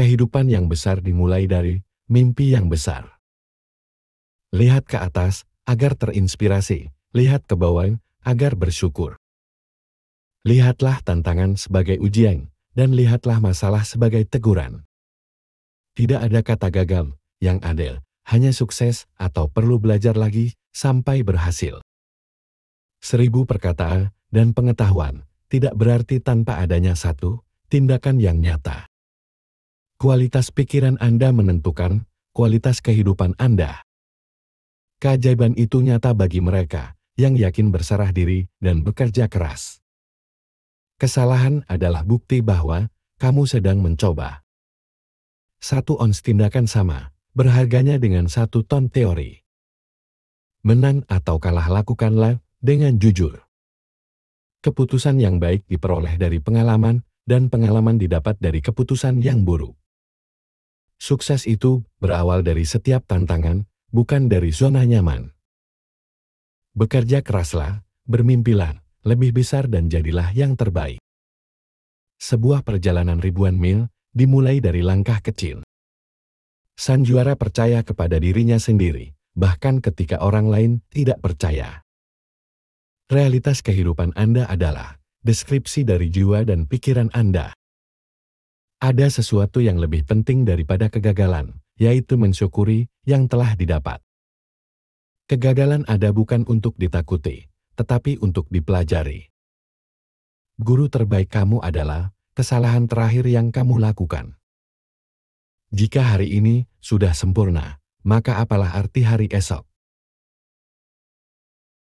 Kehidupan yang besar dimulai dari mimpi yang besar. Lihat ke atas agar terinspirasi, lihat ke bawah agar bersyukur. Lihatlah tantangan sebagai ujian, dan lihatlah masalah sebagai teguran. Tidak ada kata gagal yang adil, hanya sukses atau perlu belajar lagi sampai berhasil. Seribu perkataan dan pengetahuan tidak berarti tanpa adanya satu tindakan yang nyata. Kualitas pikiran Anda menentukan kualitas kehidupan Anda. Keajaiban itu nyata bagi mereka yang yakin berserah diri dan bekerja keras. Kesalahan adalah bukti bahwa kamu sedang mencoba. Satu ons tindakan sama, berharganya dengan satu ton teori. Menang atau kalah lakukanlah dengan jujur. Keputusan yang baik diperoleh dari pengalaman, dan pengalaman didapat dari keputusan yang buruk. Sukses itu berawal dari setiap tantangan, bukan dari zona nyaman. Bekerja keraslah, bermimpilah, lebih besar dan jadilah yang terbaik. Sebuah perjalanan ribuan mil dimulai dari langkah kecil. Sanjuara percaya kepada dirinya sendiri, bahkan ketika orang lain tidak percaya. Realitas kehidupan Anda adalah deskripsi dari jiwa dan pikiran Anda. Ada sesuatu yang lebih penting daripada kegagalan, yaitu mensyukuri yang telah didapat. Kegagalan ada bukan untuk ditakuti, tetapi untuk dipelajari. Guru terbaik kamu adalah kesalahan terakhir yang kamu lakukan. Jika hari ini sudah sempurna, maka apalah arti hari esok?